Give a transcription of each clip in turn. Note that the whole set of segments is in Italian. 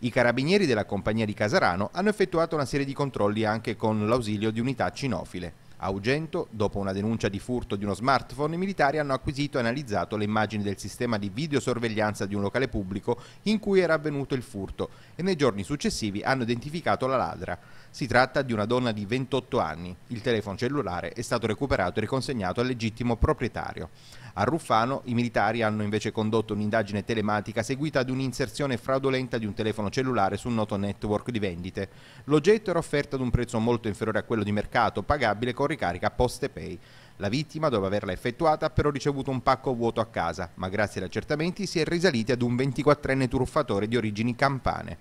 I carabinieri della compagnia di Casarano hanno effettuato una serie di controlli anche con l'ausilio di unità cinofile. A Ugento, dopo una denuncia di furto di uno smartphone, i militari hanno acquisito e analizzato le immagini del sistema di videosorveglianza di un locale pubblico in cui era avvenuto il furto e nei giorni successivi hanno identificato la ladra. Si tratta di una donna di 28 anni. Il telefono cellulare è stato recuperato e riconsegnato al legittimo proprietario. A Ruffano i militari hanno invece condotto un'indagine telematica seguita ad un'inserzione fraudolenta di un telefono cellulare su un noto network di vendite. L'oggetto era offerto ad un prezzo molto inferiore a quello di mercato, pagabile con ricarica pay. La vittima, dopo averla effettuata, ha però ricevuto un pacco vuoto a casa, ma grazie agli accertamenti si è risaliti ad un 24enne truffatore di origini campane.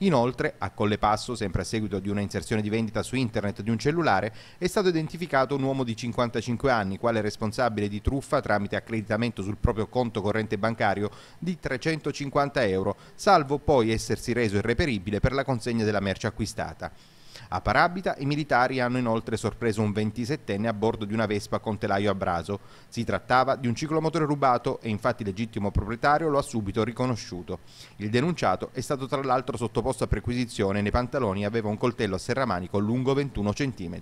Inoltre, a Collepasso, sempre a seguito di una inserzione di vendita su internet di un cellulare, è stato identificato un uomo di 55 anni, quale responsabile di truffa tramite accreditamento sul proprio conto corrente bancario di 350 euro, salvo poi essersi reso irreperibile per la consegna della merce acquistata. A Parabita i militari hanno inoltre sorpreso un 27enne a bordo di una Vespa con telaio a braso. Si trattava di un ciclomotore rubato e infatti il legittimo proprietario lo ha subito riconosciuto. Il denunciato è stato tra l'altro sottoposto a perquisizione e nei pantaloni aveva un coltello a serramanico lungo 21 cm.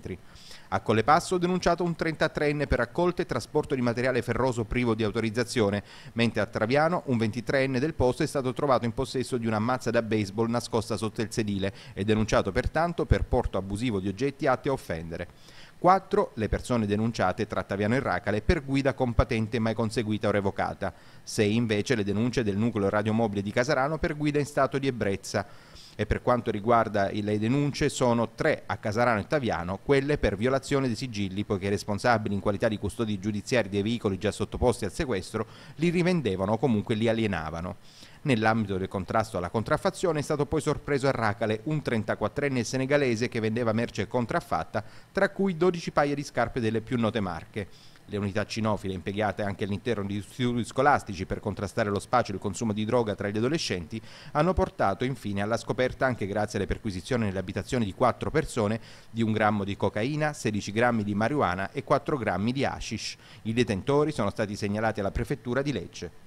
A Collepasso ho denunciato un 33enne per raccolta e trasporto di materiale ferroso privo di autorizzazione, mentre a Traviano un 23enne del posto è stato trovato in possesso di una mazza da baseball nascosta sotto il sedile e denunciato pertanto per porto abusivo di oggetti atti a offendere. 4. Le persone denunciate tra Taviano e Racale per guida con patente mai conseguita o revocata. 6. Invece le denunce del nucleo radiomobile di Casarano per guida in stato di ebbrezza e per quanto riguarda le denunce sono tre a Casarano e Taviano, quelle per violazione dei sigilli poiché i responsabili in qualità di custodi giudiziari dei veicoli già sottoposti al sequestro li rivendevano o comunque li alienavano. Nell'ambito del contrasto alla contraffazione è stato poi sorpreso a Racale un 34enne senegalese che vendeva merce contraffatta, tra cui 12 paia di scarpe delle più note marche. Le unità cinofile impiegate anche all'interno di istituti scolastici per contrastare lo spaccio e il consumo di droga tra gli adolescenti hanno portato infine alla scoperta, anche grazie alle perquisizioni nelle abitazioni di quattro persone, di un grammo di cocaina, 16 grammi di marijuana e 4 grammi di hashish. I detentori sono stati segnalati alla prefettura di Lecce.